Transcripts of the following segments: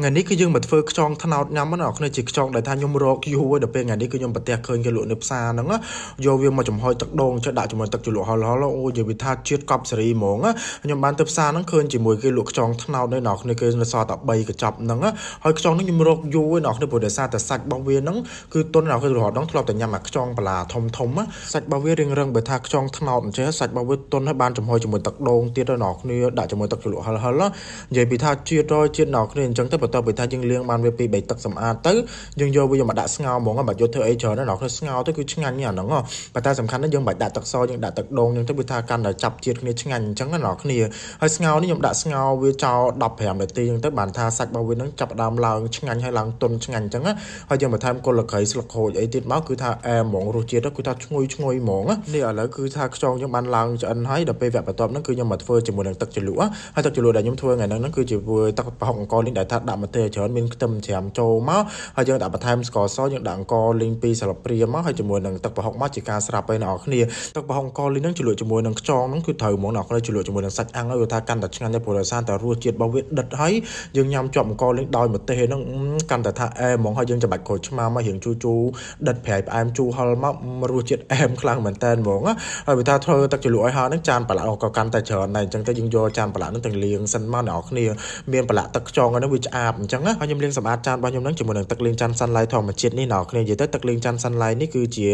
ថ្ងៃនេះគឺយើងមកធ្វើខ្ចងថ្នោតញ៉ាំណាគ្នាជាខ្ចងដែលថាខ្ញុំរកយូរហើយដល់ពេលថ្ងៃនេះគឺខ្ញុំប្រទះឃើញគេលក់នៅផ្សារហ្នឹងយកវាមកចំហុយទឹកដូងចុះដាក់ជាមួយទឹកជ្រលក់ហល់ហល់អូនិយាយវាថាជាតិកប់សេរីហ្មងខ្ញុំបានទៅផ្សារហ្នឹងឃើញជាមួយគេលក់ខ្ចងថ្នោតនៅណាគ្នាគេនៅសល់តែ3កញ្ចប់ហ្នឹងហើយខ្ចងនេះខ្ញុំរកយូរហើយណាគ្នាព្រោះដោយសារតែសាច់របស់វាហ្នឹងគឺទុនណាគ្នារហូតដល់ធ្លាប់តែញ៉ាំអាខ្ចងបន្លាធំធំសាច់របស់វារៀងរឹងបើថាខ្ចងថ្នោតអញ្ចឹងសាច់របស់វាទុនហើយបានចំហុយជាមួយទឹកដូងទៀតណាគ្នាដាក់ជាមួយទឹកជ្រលក់ហល់ហល់និយាយពីថាជាតិរជាតិណាគ្នាអញ្ចឹងទៅបន្ទាប់ពីថាយើងលាងបានវាពីរបីទឹកសម្អាតទៅយើងយកវាយកមកដាក់ស្ងោរហ្មងមិនបាច់យកធ្វើអីច្រើនទេដល់ខ្លួនស្ងោរទៅគឺឆ្ងាញ់អាហ្នឹងប៉ុន្តែសំខាន់ណាស់យើងមិនបាច់ដាក់ទឹកសយើងដាក់ទឹកដូងយើងទៅវាថាកាន់តែចាប់ជាតិគ្នាឆ្ងាញ់អញ្ចឹងណាគ្នាហើយស្ងោរនេះខ្ញុំដាក់ស្ងោរវាចោល15នាទីអញ្ចឹងទៅបានថាសាច់របស់វានឹងចាប់ដើមឡើងឆ្ងាញ់ហើយឡើងទន់ឆ្ងាញ់អញ្ចឹងហើយយើងបន្ថែមកុលក្រៃស្លឹកក្រូចអីទៀតមកគឺថាអែមហ្មងរសជាតិគឺថាឈ្ងុយឈ្ងុយហ្មងនេះឥឡូវគឺថាខ្យងយើងបានឡើងឆ្អិនហើយដល់ពេលវគ្គបន្ទាប់ហ្នឹងគឺខ្ញុំមកធ្វើជាមួយនឹងទឹកជ្រលក់ហើយទឹកជ្រលក់ដែលខ្ញុំធ្វើថ្ងៃហ្នឹងគឺជាធ្វើទឹកប្រហុកអង្ករលីងដែលថាដាក់ដាក់មកទេច្រើនមានខ្ទឹមច្រាមចូលមកហើយយើងដាក់បន្ថែមស្ករសយើងដាក់អង្ករលីង2ស្លាបព្រាមកហើយជាមួយនឹងទឹកប្រហុកមកជាការស្រាប់ឲ្យអ្នកនរគ្នាទឹកប្រហុកអង្ករលីងនឹងជ្រលក់ជាមួយនឹងខ្យងនឹងគឺត្រូវហ្មងអ្នកនរគ្នាជ្រលក់ជាមួយនឹងសាច់អាំងហើយវាថាកាន់តែឆ្ងាញ់ដែរព្រោះដោយសារតែរសជាតិរបស់វាដិតហើយយើងញ៉ាំជាប់អង្ករលីងដោយម្ទេសនឹងកាន់តែថាអែមហ្មងហើយយើងចាំបាច់ក្រូចឆ្មាមករៀងជូរជូរដិតប្រៃផ្អែមជូរហឹលមករសជាតិអែមខ្លាំងមែនតើហ្មងហើយវាថាធ្វើទឹកជ្រលក់ឲ្យហើយនឹងចានប្រឡាក់ក៏កាន់តែច្រើនដែរអញ្ចឹងទៅយើងយកចានប្រឡាក់នឹងទៅលាងសិនមកអ្នកនរគ្នាមានប្រឡាក់ទឹកខ្យងហ្នឹងវាឆ្អាអាបអញ្ចឹងណាហើយខ្ញុំលាងសម្អាតចានរបស់ខ្ញុំនឹងជាមួយនឹងទឹកលាងចានសាន់ឡៃធម្មជាតិនេះណោគ្នានិយាយទៅទឹកលាងចានសាន់ឡៃនេះគឺជា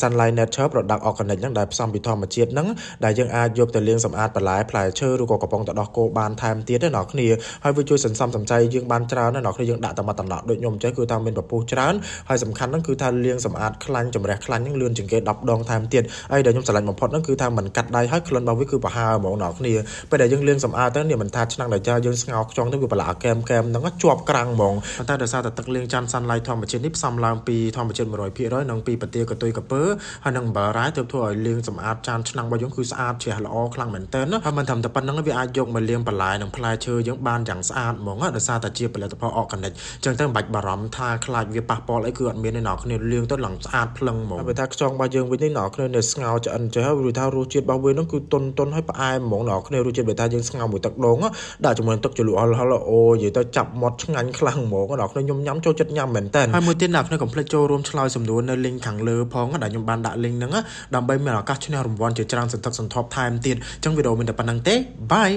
Sunlight Nature Product Organic ហ្នឹងដែលផ្សំពីធម្មជាតិហ្នឹងដែលយើងអាចយកទៅលាងសម្អាតបន្លែផ្លែឈើឬក៏កំប៉ុងទៅដោះគោបានថែមទៀតណាអ្នកគ្នាហើយវាជួយសន្សំសំចៃយើងបានច្រើនណាអ្នកគ្នាយើងដាក់តាមតំណក់ដូចខ្ញុំអញ្ចឹងគឺថាមានពពុះច្រើនហើយសំខាន់ហ្នឹងគឺថាលាងសម្អាតខ្លាញ់ចម្រះខ្លាញ់ហ្នឹងលឿនជាងគេ10ដងថែមទៀតហើយដែលខ្ញុំស្រឡាញ់បំផុតហ្នឹងគឺថាมันកាត់ដៃហើយក្លិនរបស់វាគឺប្រហើហ្មងអ្នកគ្នាពេលដែលយើងលាងសម្អាតទៅនេះមិនថាឆ្នាំងដែលចាយើងស្ងោរខ្ចង់ទៅវាប្រឡាក់កែមកែមហ្នឹងហ្នឹងជាប់ក្រាំងហ្មងប៉ុន្តែដោយសារតែទឹកលាងចាន់សាន់ឡៃធម្មជាតិនេះផ្សំឡើងពីធម្មជាតិ100%និងពីប្រទាលកន្ទុយក្រពើហើយនឹងបារាយទើបធ្វើឲ្យលាងសម្អាតចានឆ្នាំងរបស់យើងគឺស្អាតជ្រះល្អខ្លាំងមែនទែនហើយមិនត្រឹមតែប៉ុណ្្នឹងវាអាចយកមកលាងបន្លែនិងផ្លែឈើយើងបានយ៉ាងស្អាតហ្មងដោយសារតែជាផលិតផលអอร์แกនិកអញ្ចឹងទៅមិនបាច់បារម្ភថាខ្លាចវាប៉ះពាល់អីគឺអត់មានទេអ្នកគ្នាលាងទៅឡើងស្អាតភ្លឹងហ្មងហើយបើថាខ្ចង់របស់យើងវិញនេះអ្នកគ្នានៅស្ងោឆ្អិនចេះឬថារសជាតិរបស់វានឹងគឺតុនតុនហើយផ្អែមហ្មងអ្នកគ្នារសជាតិបើថាយើងស្ងោមួយទឹកដងដាក់ជាមួយទឹកជ្រលក់ហលហលអូនិយាយទៅចាប់ប់មាត់ឆ្ងាញ់ខ្លាំងហ្មងដល់ខ្ញុំខ្ញុំញ៉ាំចូលចិត្តញ៉ាំមែនតើហើយមួយទៀតអ្នកក្នុងកំភ្លេចចូលរួមឆ្លើយសំណួរនៅ link ខាងលើផងដែលខ្ញុំបានដាក់ link ហ្នឹងដើម្បីមានឱកាសឈ្នះរង្វាន់ជាច្រើនសន្ធឹកសន្ធាប់ថែមទៀតអញ្ចឹងវីដេអូមានតែប៉ុណ្្នឹងទេ bye